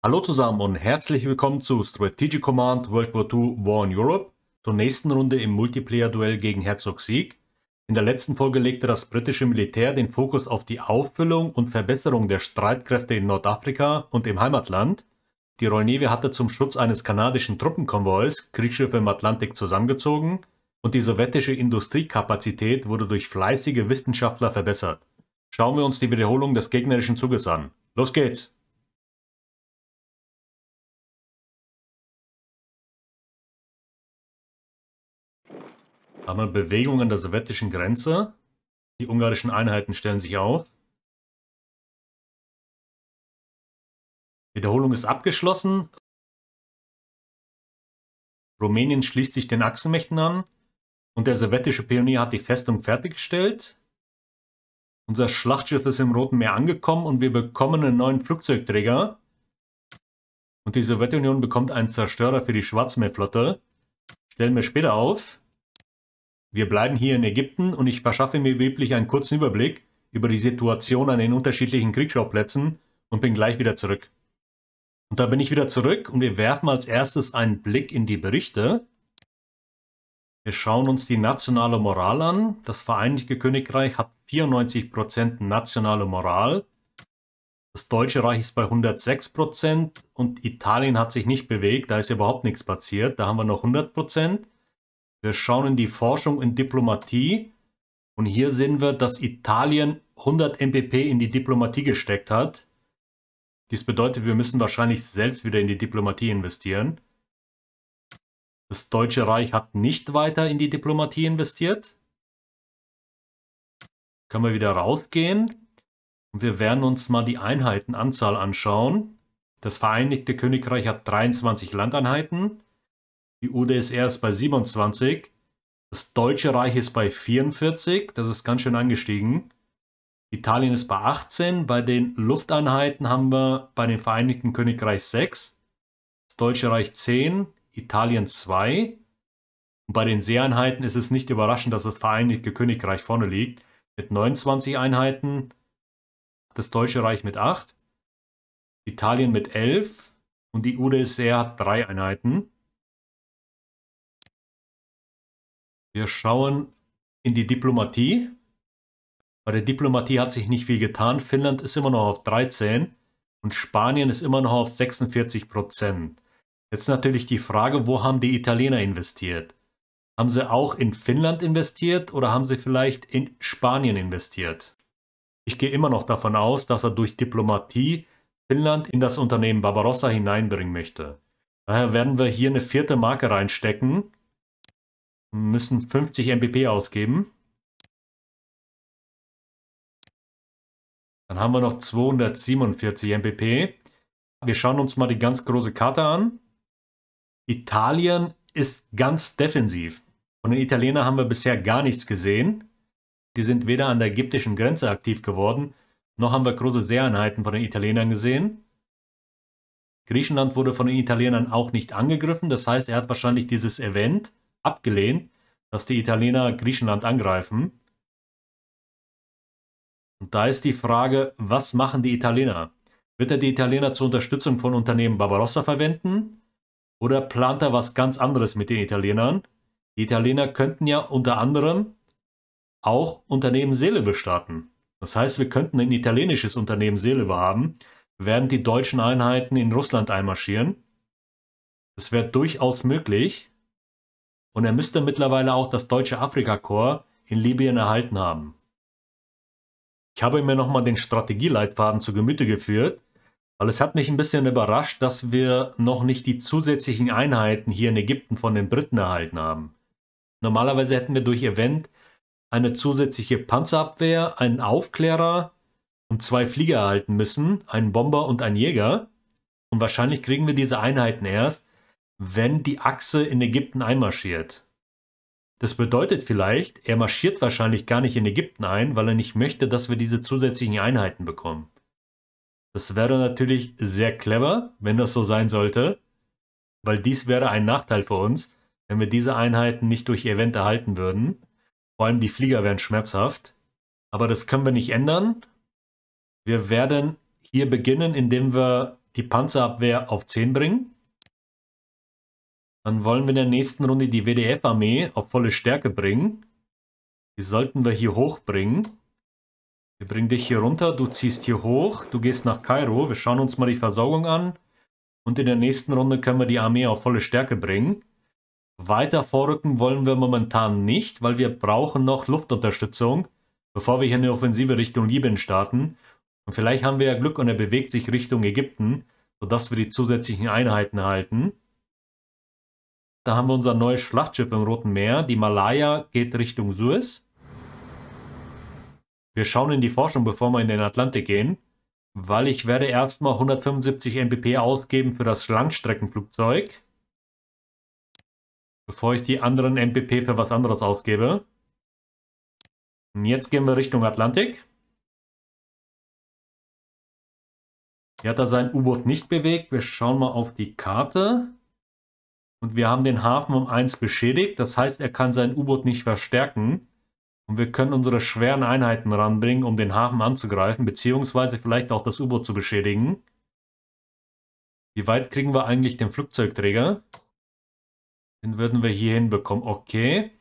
Hallo zusammen und herzlich willkommen zu Strategic Command World War II War in Europe, zur nächsten Runde im Multiplayer-Duell gegen Herzog Sieg. In der letzten Folge legte das britische Militär den Fokus auf die Auffüllung und Verbesserung der Streitkräfte in Nordafrika und im Heimatland. Die Royal Navy hatte zum Schutz eines kanadischen Truppenkonvois Kriegsschiffe im Atlantik zusammengezogen und die sowjetische Industriekapazität wurde durch fleißige Wissenschaftler verbessert. Schauen wir uns die Wiederholung des gegnerischen Zuges an. Los geht's! haben wir Bewegung an der sowjetischen Grenze. Die ungarischen Einheiten stellen sich auf. Wiederholung ist abgeschlossen. Rumänien schließt sich den Achsenmächten an und der sowjetische Pionier hat die Festung fertiggestellt. Unser Schlachtschiff ist im Roten Meer angekommen und wir bekommen einen neuen Flugzeugträger. Und die Sowjetunion bekommt einen Zerstörer für die Schwarzmeerflotte. Stellen wir später auf. Wir bleiben hier in Ägypten und ich verschaffe mir wirklich einen kurzen Überblick über die Situation an den unterschiedlichen Kriegsschauplätzen und bin gleich wieder zurück. Und da bin ich wieder zurück und wir werfen als erstes einen Blick in die Berichte. Wir schauen uns die nationale Moral an. Das Vereinigte Königreich hat 94% nationale Moral. Das Deutsche Reich ist bei 106% und Italien hat sich nicht bewegt, da ist überhaupt nichts passiert. Da haben wir noch 100%. Wir schauen in die Forschung in Diplomatie. Und hier sehen wir, dass Italien 100 MPP in die Diplomatie gesteckt hat. Dies bedeutet, wir müssen wahrscheinlich selbst wieder in die Diplomatie investieren. Das Deutsche Reich hat nicht weiter in die Diplomatie investiert. Können wir wieder rausgehen. Und wir werden uns mal die Einheitenanzahl anschauen. Das Vereinigte Königreich hat 23 Landeinheiten. Die UdSR ist bei 27. Das Deutsche Reich ist bei 44. Das ist ganz schön angestiegen. Italien ist bei 18. Bei den Lufteinheiten haben wir bei dem Vereinigten Königreich 6. Das Deutsche Reich 10. Italien 2. Und bei den Seeeinheiten ist es nicht überraschend, dass das Vereinigte Königreich vorne liegt. Mit 29 Einheiten. Das Deutsche Reich mit 8. Italien mit 11. Und die UdSR hat 3 Einheiten. Wir schauen in die Diplomatie. Bei der Diplomatie hat sich nicht viel getan. Finnland ist immer noch auf 13 und Spanien ist immer noch auf 46 Prozent. Jetzt natürlich die Frage, wo haben die Italiener investiert? Haben sie auch in Finnland investiert oder haben sie vielleicht in Spanien investiert? Ich gehe immer noch davon aus, dass er durch Diplomatie Finnland in das Unternehmen Barbarossa hineinbringen möchte. Daher werden wir hier eine vierte Marke reinstecken müssen 50 MPP ausgeben. Dann haben wir noch 247 MPP. Wir schauen uns mal die ganz große Karte an. Italien ist ganz defensiv. Von den Italienern haben wir bisher gar nichts gesehen. Die sind weder an der ägyptischen Grenze aktiv geworden, noch haben wir große Seeeinheiten von den Italienern gesehen. Griechenland wurde von den Italienern auch nicht angegriffen, das heißt, er hat wahrscheinlich dieses Event abgelehnt, dass die Italiener Griechenland angreifen. Und da ist die Frage, was machen die Italiener? Wird er die Italiener zur Unterstützung von Unternehmen Barbarossa verwenden? Oder plant er was ganz anderes mit den Italienern? Die Italiener könnten ja unter anderem auch Unternehmen Selebe starten. Das heißt, wir könnten ein italienisches Unternehmen Selebe haben, während die deutschen Einheiten in Russland einmarschieren. Es wäre durchaus möglich und er müsste mittlerweile auch das deutsche Afrikakorps in Libyen erhalten haben. Ich habe mir nochmal den Strategieleitfaden zu Gemüte geführt, weil es hat mich ein bisschen überrascht, dass wir noch nicht die zusätzlichen Einheiten hier in Ägypten von den Briten erhalten haben. Normalerweise hätten wir durch Event eine zusätzliche Panzerabwehr, einen Aufklärer und zwei Flieger erhalten müssen, einen Bomber und einen Jäger. Und wahrscheinlich kriegen wir diese Einheiten erst, wenn die Achse in Ägypten einmarschiert. Das bedeutet vielleicht, er marschiert wahrscheinlich gar nicht in Ägypten ein, weil er nicht möchte, dass wir diese zusätzlichen Einheiten bekommen. Das wäre natürlich sehr clever, wenn das so sein sollte, weil dies wäre ein Nachteil für uns, wenn wir diese Einheiten nicht durch Event erhalten würden. Vor allem die Flieger wären schmerzhaft. Aber das können wir nicht ändern. Wir werden hier beginnen, indem wir die Panzerabwehr auf 10 bringen. Dann wollen wir in der nächsten Runde die WDF-Armee auf volle Stärke bringen. Die sollten wir hier hochbringen. Wir bringen dich hier runter, du ziehst hier hoch, du gehst nach Kairo. Wir schauen uns mal die Versorgung an. Und in der nächsten Runde können wir die Armee auf volle Stärke bringen. Weiter vorrücken wollen wir momentan nicht, weil wir brauchen noch Luftunterstützung, bevor wir hier eine Offensive Richtung Libyen starten. Und vielleicht haben wir ja Glück und er bewegt sich Richtung Ägypten, sodass wir die zusätzlichen Einheiten halten. Da haben wir unser neues Schlachtschiff im Roten Meer. Die Malaya geht Richtung Suez. Wir schauen in die Forschung, bevor wir in den Atlantik gehen, weil ich werde erstmal 175 MPP ausgeben für das Langstreckenflugzeug, bevor ich die anderen MPP für was anderes ausgebe. Und jetzt gehen wir Richtung Atlantik. Hier hat er sein U-Boot nicht bewegt. Wir schauen mal auf die Karte. Und wir haben den Hafen um 1 beschädigt. Das heißt, er kann sein U-Boot nicht verstärken. Und wir können unsere schweren Einheiten ranbringen, um den Hafen anzugreifen, beziehungsweise vielleicht auch das U-Boot zu beschädigen. Wie weit kriegen wir eigentlich den Flugzeugträger? Den würden wir hier hinbekommen. Okay.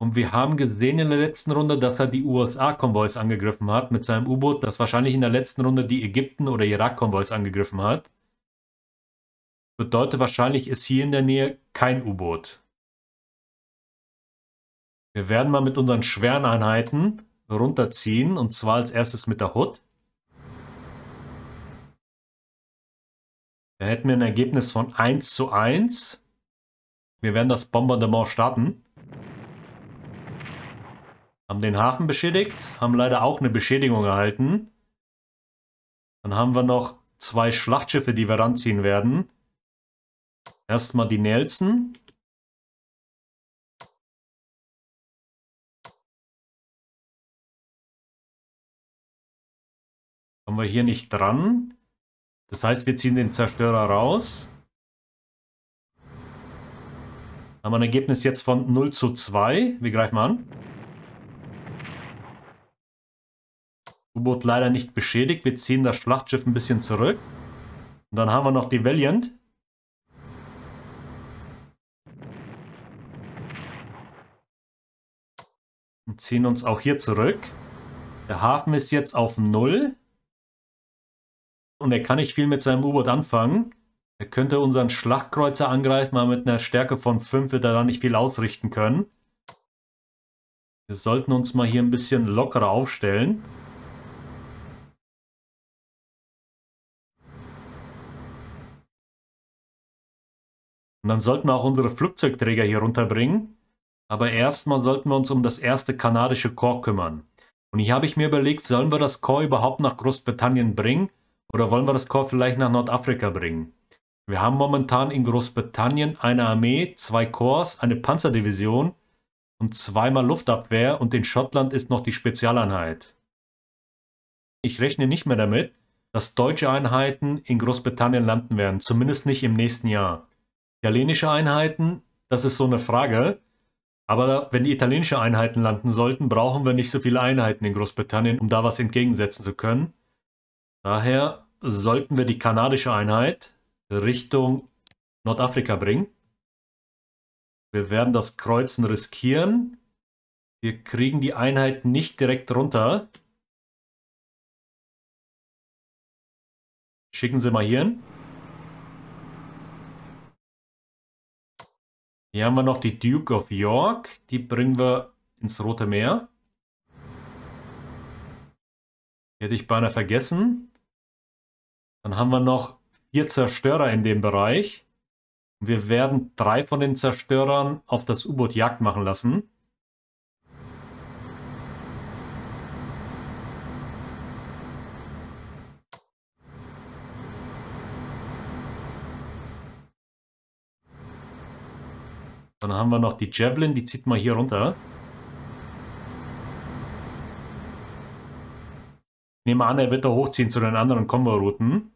Und wir haben gesehen in der letzten Runde, dass er die USA-Konvois angegriffen hat mit seinem U-Boot, das wahrscheinlich in der letzten Runde die Ägypten- oder Irak-Konvois angegriffen hat. Bedeutet wahrscheinlich ist hier in der Nähe kein U-Boot. Wir werden mal mit unseren schweren Einheiten runterziehen und zwar als erstes mit der Hood. Dann hätten wir ein Ergebnis von 1 zu 1. Wir werden das Bombardement starten. Haben den Hafen beschädigt, haben leider auch eine Beschädigung erhalten. Dann haben wir noch zwei Schlachtschiffe, die wir ranziehen werden. Erstmal die Nelson. Kommen wir hier nicht dran. Das heißt, wir ziehen den Zerstörer raus. Haben wir ein Ergebnis jetzt von 0 zu 2. Wir greifen an. U-Boot leider nicht beschädigt. Wir ziehen das Schlachtschiff ein bisschen zurück. Und dann haben wir noch die Valiant. ziehen uns auch hier zurück. Der Hafen ist jetzt auf Null. Und er kann nicht viel mit seinem U-Boot anfangen. Er könnte unseren Schlachtkreuzer angreifen, aber mit einer Stärke von 5 wird er da nicht viel ausrichten können. Wir sollten uns mal hier ein bisschen lockerer aufstellen. Und dann sollten wir auch unsere Flugzeugträger hier runterbringen. Aber erstmal sollten wir uns um das erste kanadische Korps kümmern. Und hier habe ich mir überlegt, sollen wir das Korps überhaupt nach Großbritannien bringen oder wollen wir das Korps vielleicht nach Nordafrika bringen? Wir haben momentan in Großbritannien eine Armee, zwei Korps, eine Panzerdivision und zweimal Luftabwehr und in Schottland ist noch die Spezialeinheit. Ich rechne nicht mehr damit, dass deutsche Einheiten in Großbritannien landen werden, zumindest nicht im nächsten Jahr. Italienische Einheiten, das ist so eine Frage. Aber wenn die italienische Einheiten landen sollten, brauchen wir nicht so viele Einheiten in Großbritannien, um da was entgegensetzen zu können. Daher sollten wir die kanadische Einheit Richtung Nordafrika bringen. Wir werden das Kreuzen riskieren. Wir kriegen die Einheit nicht direkt runter. Schicken Sie mal hier hin. Hier haben wir noch die Duke of York. Die bringen wir ins Rote Meer. Hätte ich beinahe vergessen. Dann haben wir noch vier Zerstörer in dem Bereich. Wir werden drei von den Zerstörern auf das U-Boot Jagd machen lassen. Dann haben wir noch die Javelin, die zieht man hier runter. Ich nehme an, er wird da hochziehen zu den anderen Kombo-Routen.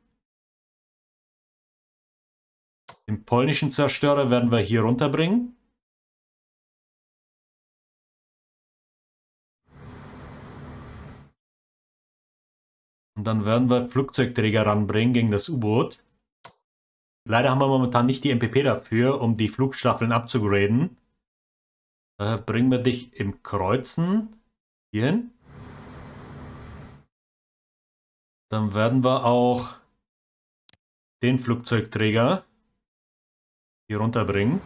Den polnischen Zerstörer werden wir hier runterbringen. Und dann werden wir Flugzeugträger ranbringen gegen das U-Boot. Leider haben wir momentan nicht die MPP dafür, um die Flugstaffeln abzugraden. Daher äh, bringen wir dich im Kreuzen hierhin. Dann werden wir auch den Flugzeugträger hier runterbringen.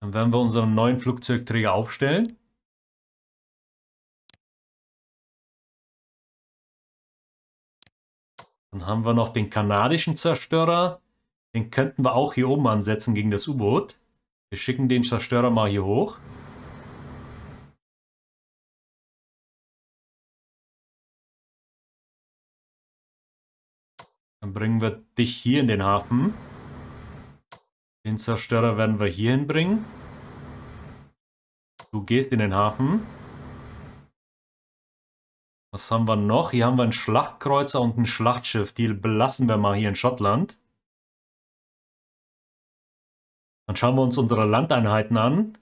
Dann werden wir unseren neuen Flugzeugträger aufstellen. Dann haben wir noch den kanadischen Zerstörer. Den könnten wir auch hier oben ansetzen gegen das U-Boot. Wir schicken den Zerstörer mal hier hoch. Dann bringen wir dich hier in den Hafen. Den Zerstörer werden wir hier hinbringen. Du gehst in den Hafen. Was haben wir noch? Hier haben wir einen Schlachtkreuzer und ein Schlachtschiff. Die belassen wir mal hier in Schottland. Dann schauen wir uns unsere Landeinheiten an.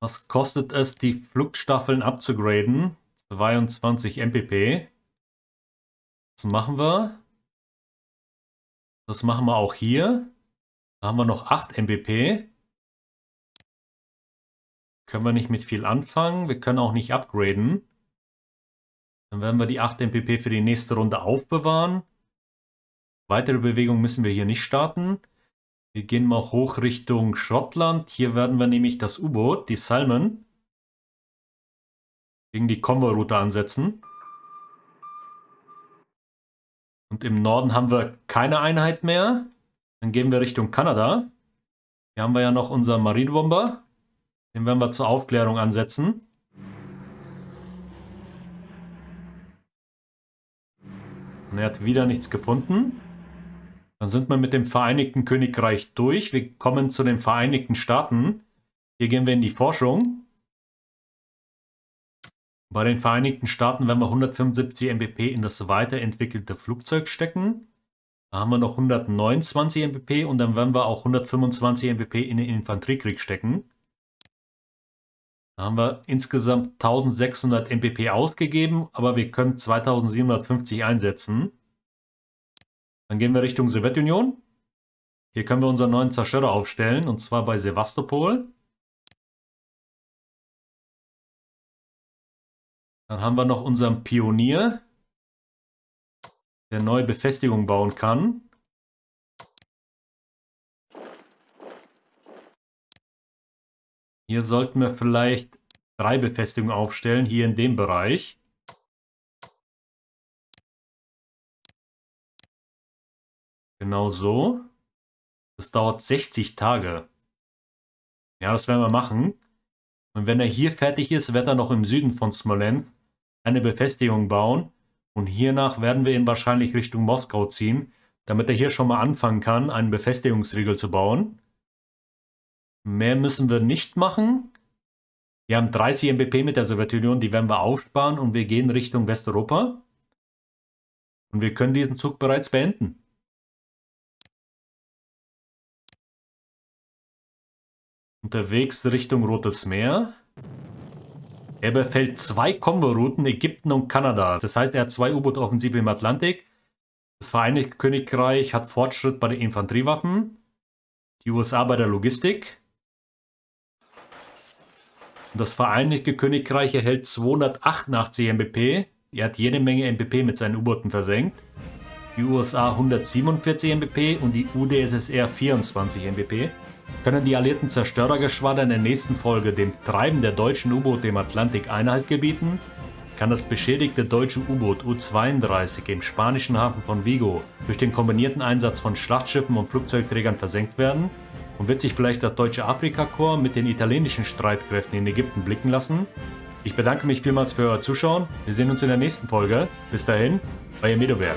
Was kostet es, die Flugstaffeln abzugraden? 22 MPP. Das machen wir. Das machen wir auch hier. Da haben wir noch 8 MPP. Können wir nicht mit viel anfangen. Wir können auch nicht upgraden. Dann werden wir die 8 MPP für die nächste Runde aufbewahren. Weitere Bewegungen müssen wir hier nicht starten. Wir gehen mal hoch Richtung Schottland. Hier werden wir nämlich das U-Boot, die Salmon, gegen die Konvoi-Route ansetzen. Und im Norden haben wir keine Einheit mehr. Dann gehen wir Richtung Kanada. Hier haben wir ja noch unseren Marinebomber. Den werden wir zur Aufklärung ansetzen. Und er hat wieder nichts gefunden. Dann sind wir mit dem Vereinigten Königreich durch. Wir kommen zu den Vereinigten Staaten. Hier gehen wir in die Forschung. Bei den Vereinigten Staaten werden wir 175 MBP in das weiterentwickelte Flugzeug stecken. Da haben wir noch 129 MBP und dann werden wir auch 125 MBP in den Infanteriekrieg stecken haben wir insgesamt 1600 MPP ausgegeben, aber wir können 2750 einsetzen. Dann gehen wir Richtung Sowjetunion. Hier können wir unseren neuen Zerstörer aufstellen, und zwar bei Sevastopol. Dann haben wir noch unseren Pionier, der neue Befestigungen bauen kann. Hier sollten wir vielleicht drei Befestigungen aufstellen, hier in dem Bereich. Genau so. Das dauert 60 Tage. Ja, das werden wir machen. Und wenn er hier fertig ist, wird er noch im Süden von Smolensk eine Befestigung bauen. Und hiernach werden wir ihn wahrscheinlich Richtung Moskau ziehen, damit er hier schon mal anfangen kann, einen Befestigungsriegel zu bauen. Mehr müssen wir nicht machen. Wir haben 30 MBP mit der Sowjetunion, die werden wir aufsparen und wir gehen Richtung Westeuropa. Und wir können diesen Zug bereits beenden. Unterwegs Richtung Rotes Meer. Er befällt zwei Konvo-Routen, Ägypten und Kanada. Das heißt, er hat zwei U-Boot-Offensive im Atlantik. Das Vereinigte Königreich hat Fortschritt bei den Infanteriewaffen. Die USA bei der Logistik. Das Vereinigte Königreich erhält 288 MBP. Er hat jede Menge MBP mit seinen U-Booten versenkt. Die USA 147 MBP und die UdSSR 24 MBP. Können die alliierten Zerstörergeschwader in der nächsten Folge dem Treiben der deutschen U-Boote im Atlantik Einhalt gebieten? Kann das beschädigte deutsche U-Boot U-32 im spanischen Hafen von Vigo durch den kombinierten Einsatz von Schlachtschiffen und Flugzeugträgern versenkt werden? Und wird sich vielleicht das deutsche Afrikakorps mit den italienischen Streitkräften in Ägypten blicken lassen? Ich bedanke mich vielmals für euer Zuschauen. Wir sehen uns in der nächsten Folge. Bis dahin, euer Medoberg.